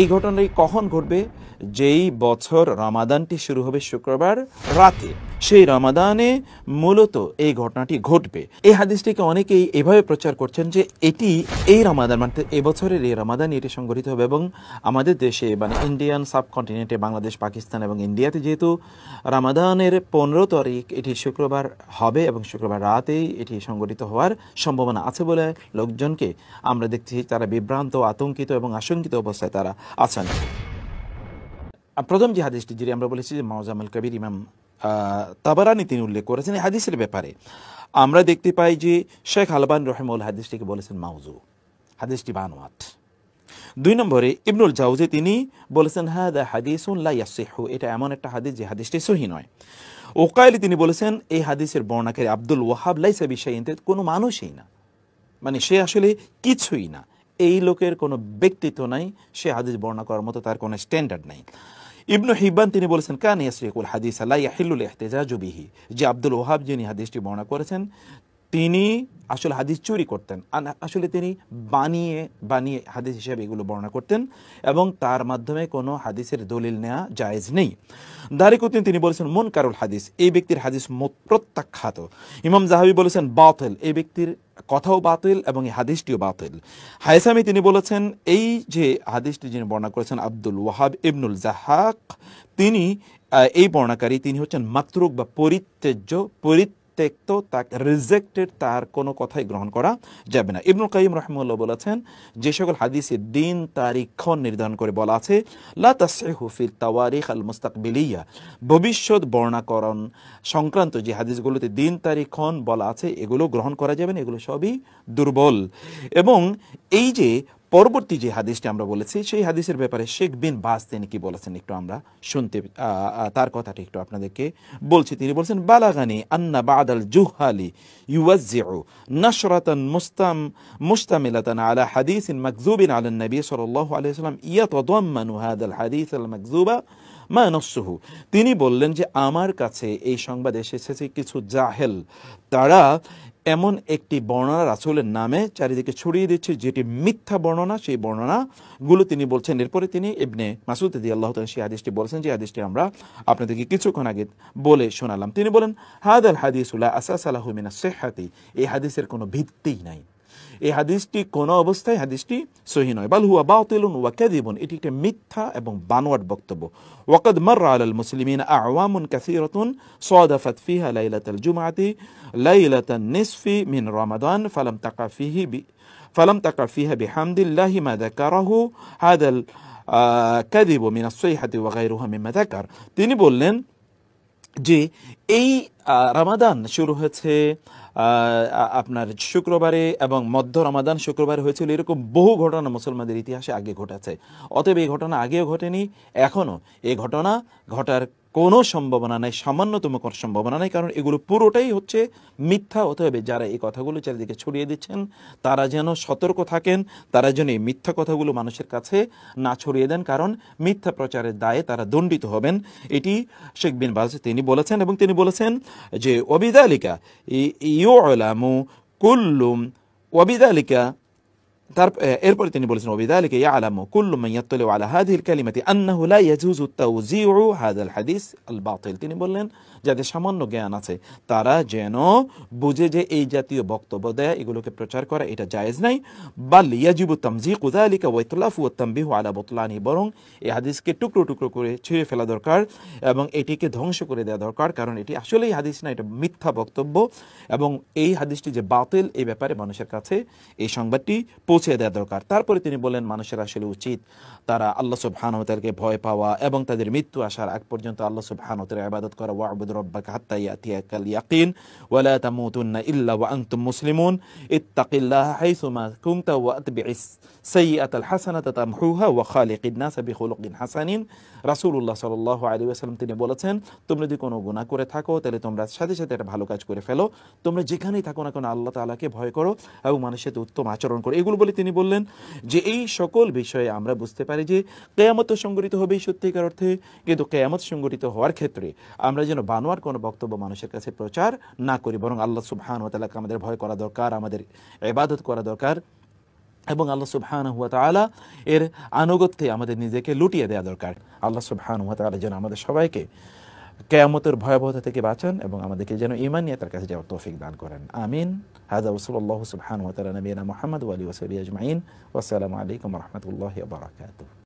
এই ঘটনাটি কখন ঘটবে যেই বছর রামাদানটি শুরু হবে শুক্রবার রাতে সেই রামাদানে মূলত এই ঘটনাটি ঘটবে এই হাদিসটিকে অনেকেই এভাবে প্রচার করছেন যে এটি এই রামাদান মানে এবছরের এই রামাদান এটি সংগঠিত হবে এবং আমাদের দেশে মানে ইন্ডিয়ান সাবকন্টিনেন্টে বাংলাদেশ পাকিস্তান এবং ইন্ডিয়াতে যেহেতু রামাদানের পনেরো তারিখ এটি শুক্রবার হবে এবং শুক্রবার রাতেই এটি সংগঠিত হওয়ার সম্ভাবনা আছে বলে লোকজনকে আমরা দেখছি তারা বিভ্রান্ত আতঙ্কিত এবং আশঙ্কিত অবস্থায় তারা আছেন প্রথম যে হাদিসটি যেটি আমরা বলেছি যে মাওজামুল কবির ইমাম তাবারানি তিনি উল্লেখ করেছেন এই হাদিসের ব্যাপারে আমরা দেখতে পাই যে শেখ আলবান রহমুল হাদিসটিকে বলেছেন মাউজু হাদিসটি বানোয়াট দুই নম্বরে ইবনুল জাউজি তিনি বলেছেন হ্যাঁ হাদিস উল্লাহ লাইয়াসেহু এটা এমন একটা হাদিস যে হাদিসটি সহি নয় ওকায়লি তিনি বলেছেন এই হাদিসের বর্ণাকারী আব্দুল ওয়াহাব লাইসা বিষয়তে কোনো মানুষই না মানে সে আসলে কিছুই না এই লোকের কোনো ব্যক্তিত্ব নাই সে হাদিস বর্ণনা করার মতো তার কোনো স্ট্যান্ডার্ড নাই ইবনু হিব্বান তিনি বলেছেন কান ইয়াসরিকুল হাদিস আল্লাহ ইয়াহিল্লুল ইহতেজাজ বিহি যে আব্দুল ওহাব যিনি হাদিসটি বর্ণনা করেছেন তিনি আসলে হাদিস চুরি করতেন আসলে তিনি বানিয়ে বানিয়ে হাদিস হিসেবে এগুলো বর্ণনা করতেন এবং তার মাধ্যমে কোনো হাদিসের দলিল নেওয়া জায়েজ নেই দারিকুদ্দিন তিনি বলেছেন মন কারুল হাদিস এই ব্যক্তির হাদিস প্রত্যাখ্যাত ইমাম জাহাবি বলেছেন বাতিল এই ব্যক্তির কথাও বাতিল এবং এই হাদিসটিও বাতিল হায়সামি তিনি বলেছেন এই যে হাদিসটি যিনি বর্ণনা করেছেন আব্দুল ওয়াহাব ইবনুল জাহাক তিনি এই বর্ণাকারী তিনি হচ্ছেন মাতরুক বা পরিত্যাজ্য পরিত্য ত্যক্ত তাকে রিজেক্টেড তার কোনো কথাই গ্রহণ করা যাবে না ইবনুল কাইম রহমুল্লাহ বলেছেন যে সকল হাদিসে দিন তারিখক্ষণ নির্ধারণ করে বলা আছে লা তাসেহুফির তাওয়ারিখ আল মুস্তাকবিলিয়া ভবিষ্যৎ বর্ণাকরণ সংক্রান্ত যে হাদিসগুলোতে দিন তারিখ বলা আছে এগুলো গ্রহণ করা যাবে না এগুলো সবই দুর্বল এবং এই যে পরবর্তী যে হাদিসটি আমরা বলেছি সেই হাদিসের ব্যাপারে শেখ বিন বাস তিনি কি বলেছেন একটু আমরা শুনতে তার কথাটি একটু আপনাদেরকে বলছি তিনি বলছেন বালাগানি আন্না বাদাল জুহালি ইউয়াজিউ নাসরাতান মুস্তাম মুস্তামিলাতান আলা হাদিস ইন মাকজুবিন আলান নবী সাল্লাল্লাহু আলাইহি সাল্লাম ইয়াতাদাম্মানু হাদাল হাদিস আল মকজুবা মানসহ তিনি বললেন যে আমার কাছে এই সংবাদ এসেছে কিছু জাহেল তারা এমন একটি বর্ণনা রাসুলের নামে চারিদিকে ছড়িয়ে দিচ্ছে যেটি মিথ্যা বর্ণনা সেই বর্ণনাগুলো তিনি বলছেন এরপরে তিনি ইবনে মাসুদ দি আল্লাহ সেই হাদিসটি বলছেন যে হাদিসটি আমরা আপনাদেরকে কিছুক্ষণ আগে বলে শোনালাম তিনি বলেন হাদ আল হাদিসুল্লাহ আসাস আলাহমিনা সেহাতি এই হাদিসের কোনো ভিত্তিই নাই এই হাদিসটি কোন অবস্থায় হাদিসটি সহি নয় বাল হুয়া বাতিলুন ওয়া কাযিবুন এটি একটা মিথ্যা এবং বানোয়াট বক্তব্য ওয়াকাদ মাররা আলাল মুসলিমিন আওয়ামুন কাসীরাতুন সাদাফাত ফিহা লাইলাতাল জুমআতি লাইলাতান নিসফি মিন রমাদান ফালাম তাকা ফিহি فلم تقع فيها بحمد الله ما ذكره هذا الكذب من ওয়া গায়রুহা মিম্মা যাকার তিনি বললেন যে এই রমাদান শুরু হয়েছে আপনার শুক্রবারে এবং মধ্য রমাদান শুক্রবারে হয়েছিল এরকম বহু ঘটনা মুসলমানদের ইতিহাসে আগে ঘটেছে অতএব এই ঘটনা আগেও ঘটেনি এখনও এই ঘটনা ঘটার কোনো সম্ভাবনা নাই সামান্যতম কোনো সম্ভাবনা নাই কারণ এগুলো পুরোটাই হচ্ছে মিথ্যা হতে হবে যারা এই কথাগুলো চারিদিকে ছড়িয়ে দিচ্ছেন তারা যেন সতর্ক থাকেন তারা যেন এই মিথ্যা কথাগুলো মানুষের কাছে না ছড়িয়ে দেন কারণ মিথ্যা প্রচারের দায়ে তারা দণ্ডিত হবেন এটি শেখ বিন বাজ তিনি বলেছেন এবং তিনি বলেছেন যে অবিদালিকা ইউ আলামু কুল্লুম অবিদালিকা তার এরপরে তিনি বলেছেন ওবিদালিকে কুল্লু মান ইয়াত্তালিউ আলা হাদিহিল কালিমাতি আন্নাহু লা ইয়াজুজু তাওজিউ হাদাল হাদিস আল বাতিল তিনি বললেন যাদের সামান্য জ্ঞান আছে তারা যেন বুঝে যে এই জাতীয় বক্তব্য দেয় এগুলোকে প্রচার করা এটা জায়েজ নাই বাল ইয়াজিবু তামজিকু যালিকা ওয়া ইতলাফু ওয়া আলা বুতলানি বরং এই হাদিসকে টুকরো টুকরো করে ছিঁড়ে ফেলা দরকার এবং এটিকে ধ্বংস করে দেওয়া দরকার কারণ এটি আসলেই হাদিস না এটা মিথ্যা বক্তব্য এবং এই হাদিসটি যে বাতিল এই ব্যাপারে মানুষের কাছে এই সংবাদটি পৌঁছে দেওয়া দরকার তারপরে তিনি বলেন মানুষের আসলে উচিত তারা আল্লাহ সব সুবহানহতালকে ভয় পাওয়া এবং তাদের মৃত্যু আসার আগ পর্যন্ত আল্লাহ সব হানহতের আবাদত করা ওয়াবুদ রব্বাক হাত্তা ইয়াতিয়াকাল ইয়াকিন ওয়ালা তামুতুন্না ইল্লা ওয়া আনতুম মুসলিমুন ইত্তাকিল্লাহ হাইসুমা কুনতা ওয়া আতবি'স সাইয়্যাতাল হাসানাতা তামহুহা ওয়া খালিকিন নাস বিখুলুকিন হাসানিন রাসূলুল্লাহ সাল্লাল্লাহু আলাইহি ওয়াসাল্লাম তিনি বলেছেন তোমরা যদি কোনো গুনাহ করে থাকো তাহলে তোমরা সাথে সাথে একটা ভালো কাজ করে ফেলো তোমরা যেখানেই থাকো না কেন আল্লাহ তাআলাকে ভয় করো এবং মানুষের উত্তম আচরণ করো এগুলো বলে তিনি বললেন যে এই সকল বিষয়ে আমরা বুঝতে পারি যে কেয়ামত সংগঠিত হবেই সত্যিকার অর্থে কিন্তু কেয়ামত সংগঠিত হওয়ার ক্ষেত্রে আমরা যেন বানোয়ার কোনো বক্তব্য মানুষের কাছে প্রচার না করি বরং আল্লাহ সুবহান ও তালাকে আমাদের ভয় করা দরকার আমাদের এবাদত করা দরকার এবং আল্লাহ সুবহান হুয়া তালা এর আনুগত্যে আমাদের নিজেকে লুটিয়ে দেওয়া দরকার আল্লাহ সুবহান হুয়া তালা যেন আমাদের সবাইকে কেয়ামতের ভয়াবহতা থেকে বাঁচান এবং আমাদেরকে যেন ইমান নিয়ে তার কাছে যাওয়ার তৌফিক দান করেন আমিন হাজা ওসুল্লাহ সুবহান ওতালা নবীনা মোহাম্মদ আলী ওসলি আজমাইন ওসালামু আলাইকুম রহমতুল্লাহ বারাকাতু